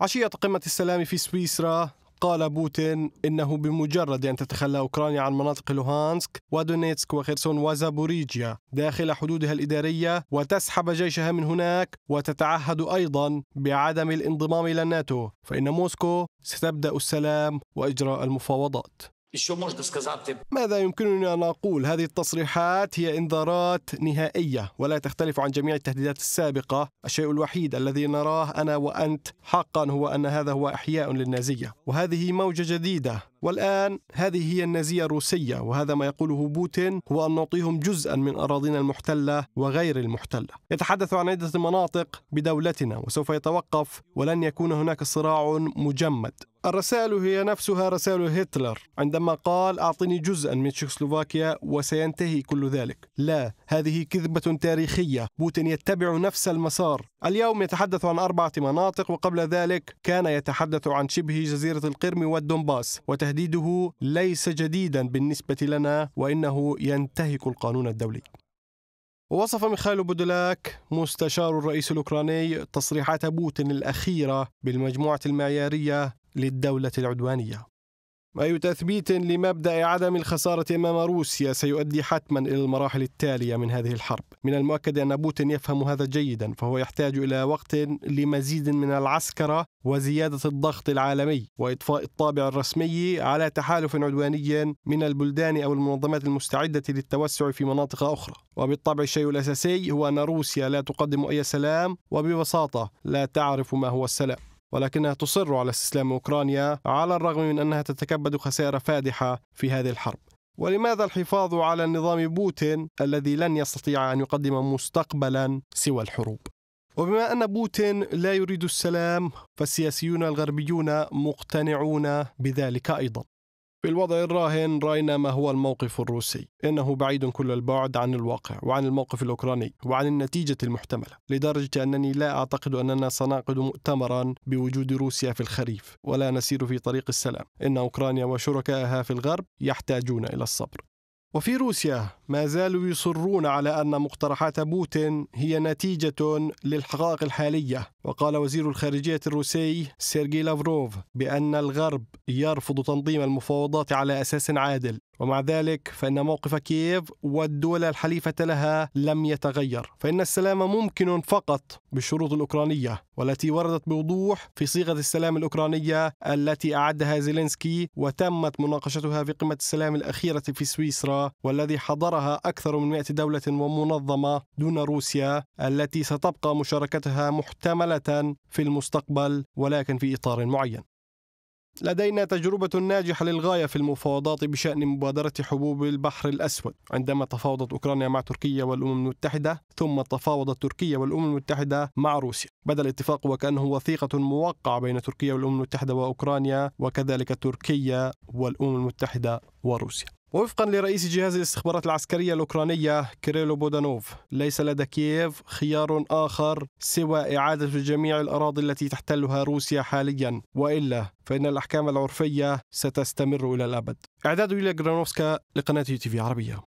عشية قمة السلام في سويسرا قال بوتين إنه بمجرد أن تتخلى أوكرانيا عن مناطق لوهانسك ودونيتسك وخيرسون وزابوريجيا داخل حدودها الإدارية وتسحب جيشها من هناك وتتعهد أيضا بعدم الانضمام إلى الناتو فإن موسكو ستبدأ السلام وإجراء المفاوضات ماذا يمكنني أن أقول؟ هذه التصريحات هي إنذارات نهائية ولا تختلف عن جميع التهديدات السابقة الشيء الوحيد الذي نراه أنا وأنت حقا هو أن هذا هو إحياء للنازية وهذه موجة جديدة والآن هذه هي النازية الروسية وهذا ما يقوله بوتين هو أن نعطيهم جزءا من أراضينا المحتلة وغير المحتلة يتحدث عن عدة مناطق بدولتنا وسوف يتوقف ولن يكون هناك صراع مجمد الرسائل هي نفسها رسائل هتلر عندما قال أعطني جزءا من تشيكوسلوفاكيا وسينتهي كل ذلك لا هذه كذبة تاريخية بوتين يتبع نفس المسار اليوم يتحدث عن أربعة مناطق وقبل ذلك كان يتحدث عن شبه جزيرة القرم والدنباس وتهديده ليس جديدا بالنسبة لنا وإنه ينتهك القانون الدولي وصف ميخائيل بودولاك مستشار الرئيس الأوكراني تصريحات بوتين الأخيرة بالمجموعة المعيارية للدولة العدوانية أي تثبيت لمبدأ عدم الخسارة أمام روسيا سيؤدي حتما إلى المراحل التالية من هذه الحرب من المؤكد أن بوتين يفهم هذا جيدا فهو يحتاج إلى وقت لمزيد من العسكرة وزيادة الضغط العالمي وإطفاء الطابع الرسمي على تحالف عدواني من البلدان أو المنظمات المستعدة للتوسع في مناطق أخرى وبالطبع الشيء الأساسي هو أن روسيا لا تقدم أي سلام وببساطة لا تعرف ما هو السلام ولكنها تصر على استسلام أوكرانيا على الرغم من أنها تتكبد خسائر فادحة في هذه الحرب ولماذا الحفاظ على نظام بوتين الذي لن يستطيع أن يقدم مستقبلا سوى الحروب وبما أن بوتين لا يريد السلام فالسياسيون الغربيون مقتنعون بذلك أيضا في الوضع الراهن راينا ما هو الموقف الروسي إنه بعيد كل البعد عن الواقع وعن الموقف الأوكراني وعن النتيجة المحتملة لدرجة أنني لا أعتقد أننا سنعقد مؤتمرا بوجود روسيا في الخريف ولا نسير في طريق السلام إن أوكرانيا وشركائها في الغرب يحتاجون إلى الصبر وفي روسيا ما زالوا يصرون على أن مقترحات بوتين هي نتيجة للحقائق الحالية وقال وزير الخارجية الروسي سيرجي لافروف بأن الغرب يرفض تنظيم المفاوضات على أساس عادل ومع ذلك فإن موقف كييف والدول الحليفة لها لم يتغير فإن السلام ممكن فقط بالشروط الأوكرانية والتي وردت بوضوح في صيغة السلام الأوكرانية التي أعدها زيلينسكي وتمت مناقشتها في قمة السلام الأخيرة في سويسرا والذي حضرها أكثر من 100 دولة ومنظمة دون روسيا التي ستبقى مشاركتها محتملة في المستقبل ولكن في إطار معين لدينا تجربة ناجحة للغاية في المفاوضات بشأن مبادرة حبوب البحر الأسود عندما تفاوضت أوكرانيا مع تركيا والأمم المتحدة ثم تفاوضت تركيا والأمم المتحدة مع روسيا بدا الاتفاق وكأنه وثيقة موقعة بين تركيا والأمم المتحدة وأوكرانيا وكذلك تركيا والأمم المتحدة وروسيا وفقا لرئيس جهاز الاستخبارات العسكرية الأوكرانية كيريلو بودانوف ليس لدى كييف خيار آخر سوى إعادة جميع الأراضي التي تحتلها روسيا حاليا وإلا فإن الأحكام العرفية ستستمر إلى الأبد إعداد إلى جرانوفسكا لقناة يوتيوب عربية